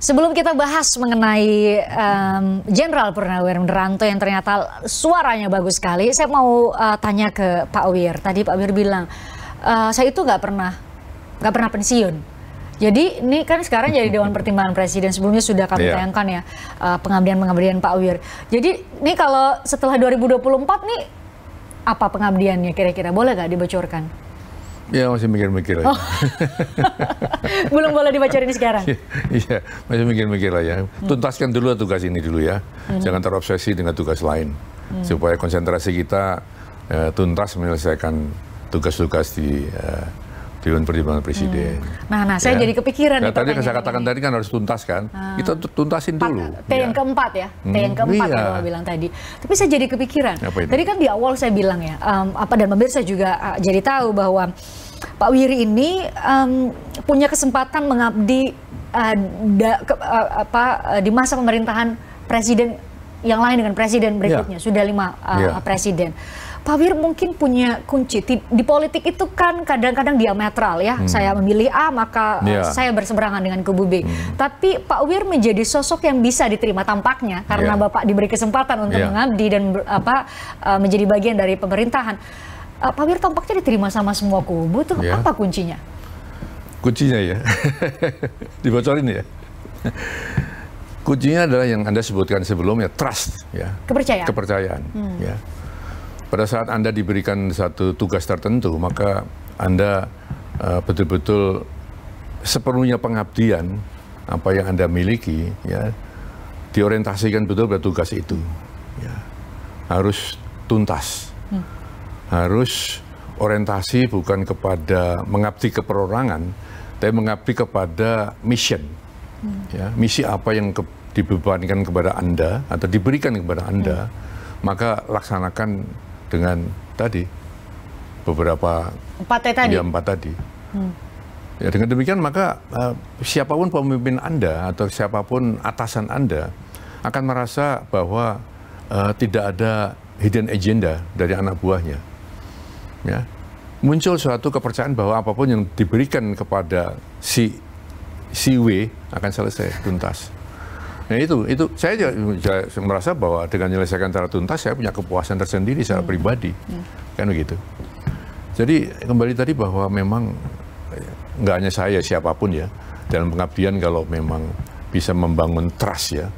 Sebelum kita bahas mengenai Jenderal um, Purnawirawan Ranto yang ternyata suaranya bagus sekali, saya mau uh, tanya ke Pak Wir. Tadi Pak Wir bilang, uh, saya itu nggak pernah nggak pernah pensiun. Jadi ini kan sekarang jadi Dewan Pertimbangan Presiden sebelumnya sudah kami yeah. tayangkan ya uh, pengabdian-pengabdian Pak Wir. Jadi ini kalau setelah 2024 nih apa pengabdiannya kira-kira boleh nggak dibocorkan? Ya masih mikir-mikir aja. Oh. Belum boleh dibacarin sekarang? Iya, iya, masih mikir-mikir lah ya. Hmm. Tuntaskan dulu tugas ini dulu ya. Hmm. Jangan terobsesi dengan tugas lain. Hmm. Supaya konsentrasi kita uh, tuntas menyelesaikan tugas-tugas di uh, Dewan Pertimbangan hmm. Presiden. Hmm. Nah, nah saya ya. jadi kepikiran. Nah, tadi saya katakan ini. tadi kan harus tuntaskan. Hmm. Ah. Kita tuntasin dulu. T ya. keempat ya, T yang hmm, keempat iya. yang bilang tadi. Tapi saya jadi kepikiran. Tadi kan di awal saya bilang ya, um, apa dan pemirsa juga uh, jadi tahu bahwa Pak Wiri ini um, punya kesempatan mengabdi uh, da, ke, uh, apa uh, di masa pemerintahan presiden yang lain dengan presiden berikutnya Ya. sudah lima uh, presiden. Pak Wir mungkin punya kunci di politik itu kan kadang-kadang diametral ya. Hmm. Saya memilih A maka yeah. Iya. saya berseberangan dengan kubu B. Hmm. Tapi Pak Wir menjadi sosok yang bisa diterima tampaknya karena yeah. Bapak diberi kesempatan untuk yeah. mengabdi dan apa eh, menjadi bagian dari pemerintahan. Eh, Pak Wir tampaknya diterima sama semua kubu tuh yeah. apa kuncinya? Kuncinya ya. Dibocorin ya. kuncinya adalah yang anda sebutkan sebelumnya trust ya kepercayaan kepercayaan hmm. ya pada saat Anda diberikan satu tugas tertentu, maka Anda eh, betul-betul uh, sepenuhnya pengabdian apa yang Anda miliki, ya, diorientasikan betul pada tugas itu. Ya. Harus tuntas. Hmm. Harus orientasi bukan kepada mengabdi keperorangan, tapi mengabdi kepada mission. Hmm. Ya, misi apa yang ke, dibebankan kepada Anda atau diberikan kepada Anda, hmm. maka laksanakan dengan tadi beberapa empat ya tadi. Iya, empat tadi. Hmm. Ya, dengan demikian maka uh, siapapun pemimpin Anda atau siapapun atasan Anda akan merasa bahwa uh, tidak ada hidden agenda dari anak buahnya. Ya. Muncul suatu kepercayaan bahwa apapun yang diberikan kepada si si W akan selesai tuntas. Nah itu, itu saya, saya merasa bahwa dengan menyelesaikan secara tuntas saya punya kepuasan tersendiri secara hmm. pribadi, hmm. kan begitu. Jadi kembali tadi bahwa memang eh, nggak hanya saya siapapun ya dalam pengabdian kalau memang bisa membangun trust ya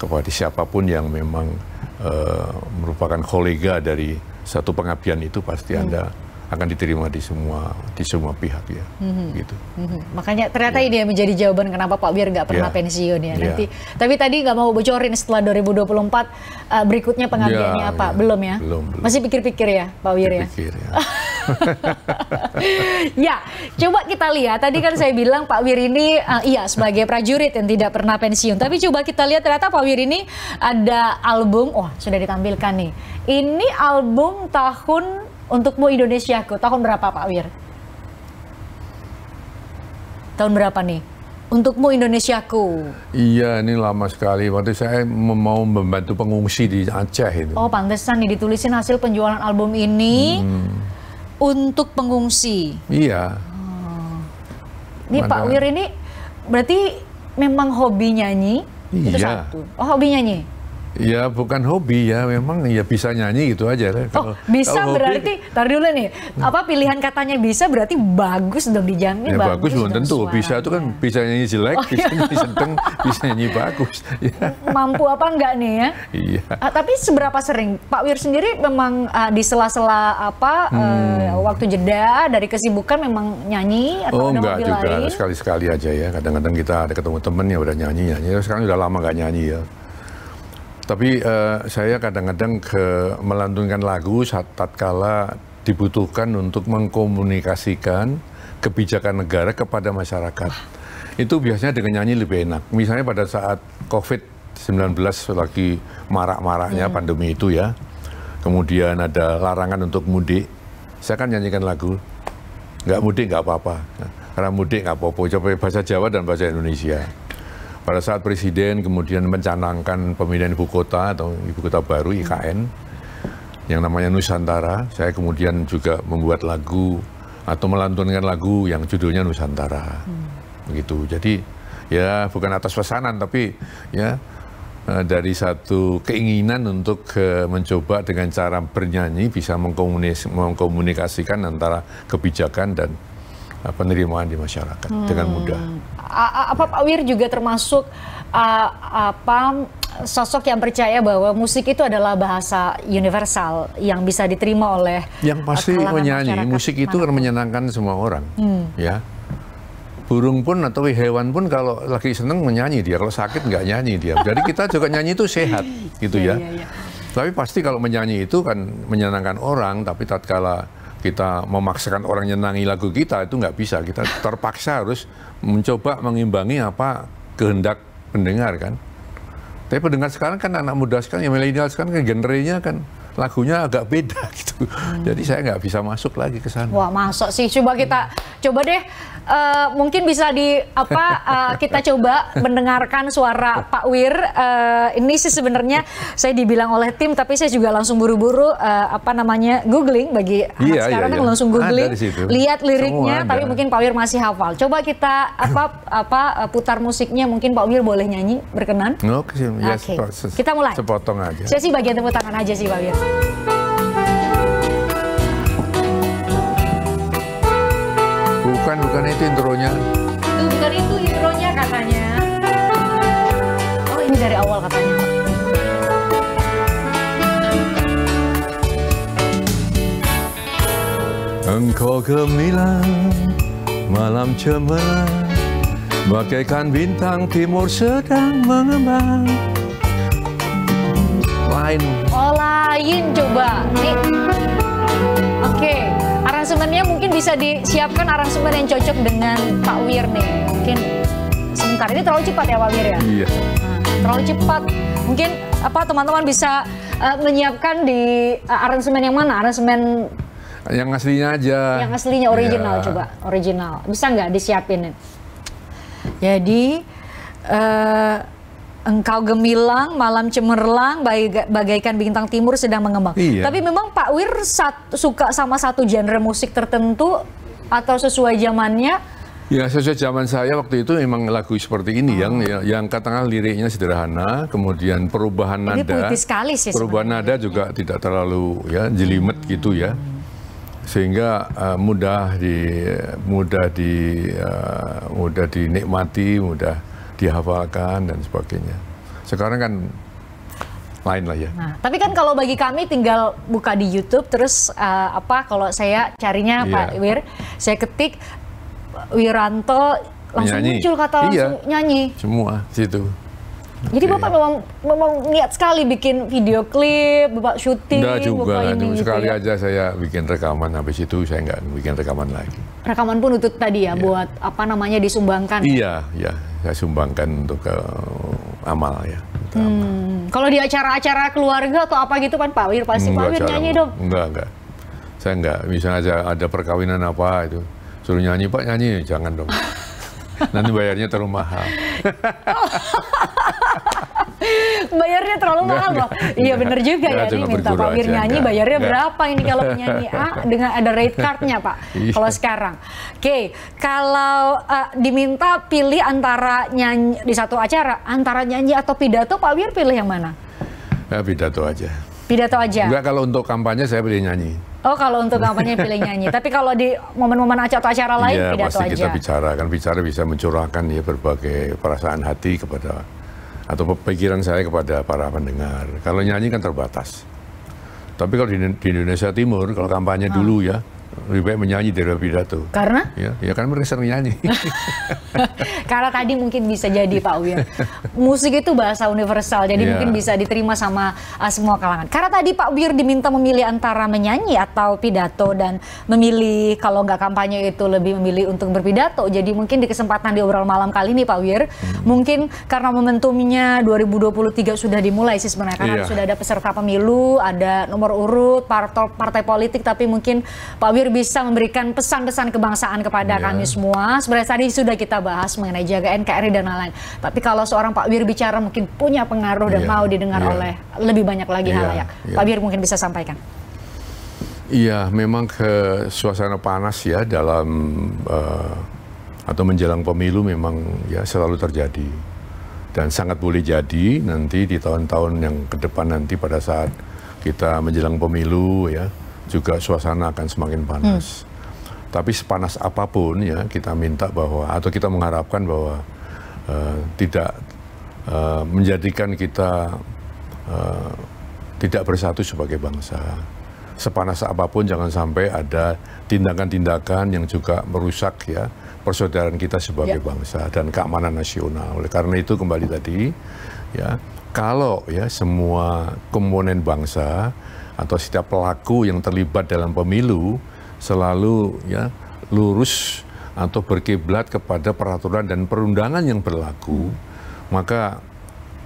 kepada siapapun yang memang uh, merupakan kolega dari satu pengabdian itu pasti hmm. anda akan diterima di semua di semua pihak ya mm-hmm. gitu mm-hmm. makanya ternyata yeah. ini yang menjadi jawaban kenapa Pak Wir nggak pernah yeah. pensiun ya yeah. nanti tapi tadi nggak mau bocorin setelah 2024 uh, eh, berikutnya pengambilannya yeah, apa yeah. belum ya belum, belum. masih pikir-pikir ya Pak Wir ya pikir ya ya coba kita lihat tadi kan saya bilang Pak Wir ini uh, iya sebagai prajurit yang tidak pernah pensiun tapi coba kita lihat ternyata Pak Wir ini ada album wah oh, sudah ditampilkan nih ini album tahun Untukmu Indonesiaku tahun berapa Pak Wir? Tahun berapa nih? Untukmu Indonesiaku. Iya, ini lama sekali. Waktu saya mau membantu pengungsi di Aceh itu. Oh, pantesan nih ditulisin hasil penjualan album ini hmm. untuk pengungsi. Iya. Oh. Ini Mana... Pak Wir ini berarti memang hobi nyanyi iya. itu satu. Oh, hobi nyanyi. Ya bukan hobi ya, memang ya bisa nyanyi gitu aja. Oh Kalau, bisa kalau berarti, tar taruh dulu nih, apa pilihan katanya bisa berarti bagus dong dijamin ya, bagus. Bagus belum tentu, suaranya. bisa itu kan bisa nyanyi jelek, oh, bisa iya. nyanyi senteng, bisa nyanyi bagus. Mampu apa enggak nih ya? Iya. Uh, tapi seberapa sering Pak Wir sendiri memang uh, di sela-sela apa eh, hmm. uh, waktu jeda dari kesibukan memang nyanyi atau oh, enggak juga, sekali-sekali aja ya. Kadang-kadang kita ada ketemu temen ya udah nyanyi-nyanyi, sekarang udah lama nggak nyanyi ya. Tapi uh, saya kadang-kadang ke melantunkan lagu saat tatkala dibutuhkan untuk mengkomunikasikan kebijakan negara kepada masyarakat. Itu biasanya dengan nyanyi lebih enak. Misalnya pada saat COVID-19 lagi marak-maraknya hmm. pandemi itu ya. Kemudian ada larangan untuk mudik. Saya kan nyanyikan lagu. Nggak mudik nggak apa-apa. Nah, karena mudik nggak apa-apa. Coba bahasa Jawa dan bahasa Indonesia pada saat presiden kemudian mencanangkan pemindahan ibu kota atau ibu kota baru hmm. IKN yang namanya Nusantara, saya kemudian juga membuat lagu atau melantunkan lagu yang judulnya Nusantara. Hmm. Begitu. Jadi ya bukan atas pesanan tapi ya eh, dari satu keinginan untuk eh, mencoba dengan cara bernyanyi bisa mengkomunikasikan antara kebijakan dan Eh, penerimaan di masyarakat hmm. dengan mudah. A apa ya. Pak Wir juga termasuk uh, apa sosok yang percaya bahwa musik itu adalah bahasa universal yang bisa diterima oleh yang eh, pasti menyanyi musik itu kan menyenangkan semua orang hmm. ya burung pun atau hewan pun kalau lagi seneng menyanyi dia kalau sakit nggak nyanyi dia jadi kita juga nyanyi itu sehat gitu ya, ya. ya, ya. tapi pasti kalau menyanyi itu kan menyenangkan orang tapi tatkala kita memaksakan orang nyenangi lagu kita itu nggak bisa. Kita terpaksa harus mencoba mengimbangi apa kehendak pendengar kan. Tapi pendengar sekarang kan anak muda sekarang, yang milenial sekarang kan genrenya kan lagunya agak beda gitu gitu. Hmm. Jadi saya nggak bisa masuk lagi ke sana. Wah, masuk sih. Coba kita hmm. coba deh uh, mungkin bisa di apa uh, kita coba mendengarkan suara Pak Wir. Uh, ini sih sebenarnya saya dibilang oleh tim tapi saya juga langsung buru-buru uh, apa namanya googling bagi iya, sekarang iya, sekarang kan iya. langsung googling lihat liriknya tapi mungkin Pak Wir masih hafal. Coba kita apa apa putar musiknya mungkin Pak Wir boleh nyanyi berkenan? Oke, no, yes, okay. Kita mulai. Sepotong aja. Saya sih bagian tepuk tangan aja sih Pak Wir. Bukan, bukan itu intronya. Itu bukan itu intronya katanya. Oh, ini dari awal katanya. Engkau gemilang, malam cemerlang, bagaikan bintang timur sedang mengembang. Lain. Oh, lain coba. Nih aransemennya mungkin bisa disiapkan aransemen yang cocok dengan Pak Wir nih. Mungkin sebentar ini terlalu cepat ya Pak Wir ya. Iya. Nah, terlalu cepat. Mungkin apa teman-teman bisa uh, menyiapkan di uh, aransemen yang mana? Aransemen yang aslinya aja. Yang aslinya original yeah. coba, original. Bisa nggak disiapin? Jadi uh, Engkau gemilang, malam cemerlang, bagaikan bintang timur sedang mengembang. Iya. Tapi memang Pak Wir sat, suka sama satu genre musik tertentu atau sesuai zamannya? Ya sesuai zaman saya waktu itu memang lagu seperti ini oh. yang ya, yang katakan liriknya sederhana, kemudian perubahan ini nada. sekali sih. Perubahan sebenarnya. nada juga tidak terlalu ya jelimet hmm. gitu ya, sehingga uh, mudah di mudah di uh, mudah dinikmati, mudah dihafalkan dan sebagainya. Sekarang kan lain lah ya. Nah, tapi kan kalau bagi kami tinggal buka di YouTube terus uh, apa kalau saya carinya iya. Pak Wir, saya ketik Wiranto langsung nyanyi. muncul kata langsung iya. nyanyi. Semua situ. Jadi okay. Iya. bapak memang memang niat sekali bikin video klip, bapak syuting, juga, bapak ini. Juga. Gitu sekali ya. aja saya bikin rekaman, habis itu saya nggak bikin rekaman lagi. Rekaman pun untuk tadi ya, yeah. buat apa namanya disumbangkan. Ya? Iya, iya, saya sumbangkan untuk ke eh, amal ya. Hmm. Kalau di acara-acara keluarga atau apa gitu kan Pak Wir pasti hmm, Pak Wir nyanyi dong. Enggak enggak. Saya enggak. Misalnya ada, ada perkawinan apa itu suruh nyanyi Pak nyanyi jangan dong. Nanti bayarnya terlalu mahal. bayarnya terlalu mahal loh. Iya bener juga gak, ya, ini minta Pak Wir nyanyi gak. bayarnya gak. berapa ini kalau penyanyi A dengan ada rate cardnya Pak, iya. kalau sekarang. Oke, kalau uh, diminta pilih antara nyanyi di satu acara, antara nyanyi atau pidato, Pak Wir pilih yang mana? Ya, pidato aja. Pidato aja? Enggak, kalau untuk kampanye saya pilih nyanyi. Oh kalau untuk kampanye pilih nyanyi, tapi kalau di momen-momen acara atau acara lain ya, pidato pasti kita bicara, kan bicara bisa mencurahkan ya berbagai perasaan hati kepada atau pikiran saya kepada para pendengar. Kalau nyanyi kan terbatas. Tapi kalau di, di Indonesia Timur, kalau kampanye ah. dulu ya, lebih baik menyanyi daripada pidato. Karena? Ya, ya karena mereka sering nyanyi. karena tadi mungkin bisa jadi Pak Uya. Musik itu bahasa universal, jadi ya. mungkin bisa diterima sama uh, semua kalangan. Karena tadi Pak Wir diminta memilih antara menyanyi atau pidato dan memilih kalau nggak kampanye itu lebih memilih untuk berpidato. Jadi mungkin di kesempatan di obrol malam kali ini Pak Wir, hmm. mungkin karena momentumnya 2023 sudah dimulai sih sebenarnya karena ya. sudah ada peserta pemilu, ada nomor urut, partai, partai politik, tapi mungkin Pak Wir Jujur bisa memberikan pesan-pesan kebangsaan kepada yeah. kami semua. Sebenarnya tadi sudah kita bahas mengenai jaga NKRI dan lain-lain. Tapi kalau seorang Pak Wir bicara mungkin punya pengaruh dan yeah. mau didengar yeah. oleh lebih banyak lagi yeah. halayak. Yeah. Pak Wir mungkin bisa sampaikan. Iya, memang ke suasana panas ya dalam uh, atau menjelang pemilu memang ya selalu terjadi dan sangat boleh jadi nanti di tahun-tahun yang ke depan nanti pada saat kita menjelang pemilu ya juga suasana akan semakin panas. Hmm. Tapi sepanas apapun ya kita minta bahwa atau kita mengharapkan bahwa uh, tidak uh, menjadikan kita uh, tidak bersatu sebagai bangsa. Sepanas apapun jangan sampai ada tindakan-tindakan yang juga merusak ya persaudaraan kita sebagai ya. bangsa dan keamanan nasional. Oleh karena itu kembali tadi ya kalau ya semua komponen bangsa atau setiap pelaku yang terlibat dalam pemilu selalu ya lurus atau berkiblat kepada peraturan dan perundangan yang berlaku, maka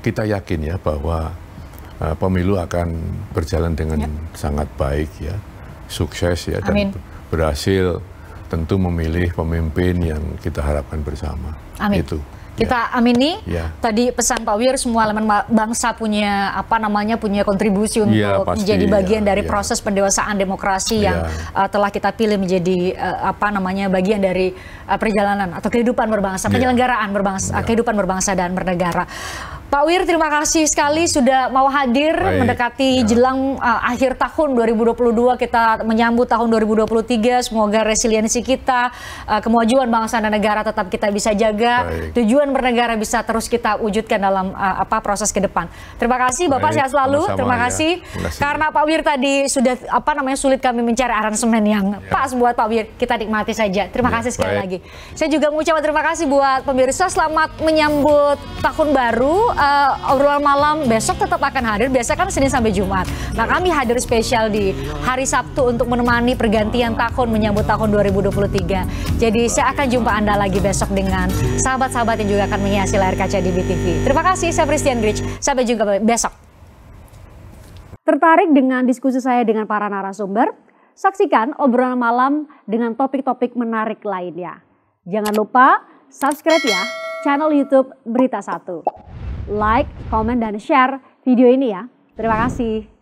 kita yakin ya bahwa uh, pemilu akan berjalan dengan ya. sangat baik ya, sukses ya Amin. dan berhasil tentu memilih pemimpin yang kita harapkan bersama. Amin. Itu. Kita ya. amini. Yeah. Tadi pesan Pak Wir semua elemen bangsa punya apa namanya punya kontribusi ya, untuk yeah, pasti, menjadi bagian yeah, dari yeah. proses pendewasaan demokrasi yeah. yang uh, telah kita pilih menjadi uh, apa namanya bagian dari uh, perjalanan atau kehidupan berbangsa, penyelenggaraan berbangsa, yeah. kehidupan berbangsa dan bernegara. Pak Wir terima kasih sekali sudah mau hadir Baik. mendekati ya. jelang uh, akhir tahun 2022 kita menyambut tahun 2023 semoga resiliensi kita uh, kemajuan bangsa dan negara tetap kita bisa jaga Baik. tujuan bernegara bisa terus kita wujudkan dalam uh, apa proses ke depan. Terima kasih Bapak Baik. sehat selalu. Sama, terima, ya. kasih. Ya. terima kasih. Karena Pak Wir tadi sudah apa namanya sulit kami mencari aransemen yang ya. pas buat Pak Wir. Kita nikmati saja. Terima ya. kasih sekali Baik. lagi. Saya juga mengucapkan terima kasih buat pemirsa selamat menyambut tahun baru uh, obrolan malam besok tetap akan hadir. Biasa kan Senin sampai Jumat. Nah kami hadir spesial di hari Sabtu untuk menemani pergantian tahun menyambut tahun 2023. Jadi saya akan jumpa Anda lagi besok dengan sahabat-sahabat yang juga akan menghiasi layar kaca di BTV. Terima kasih, saya Christian Grich. Sampai jumpa besok. Tertarik dengan diskusi saya dengan para narasumber? Saksikan obrolan malam dengan topik-topik menarik lainnya. Jangan lupa subscribe ya channel YouTube Berita Satu like, comment, dan share video ini ya. Terima kasih.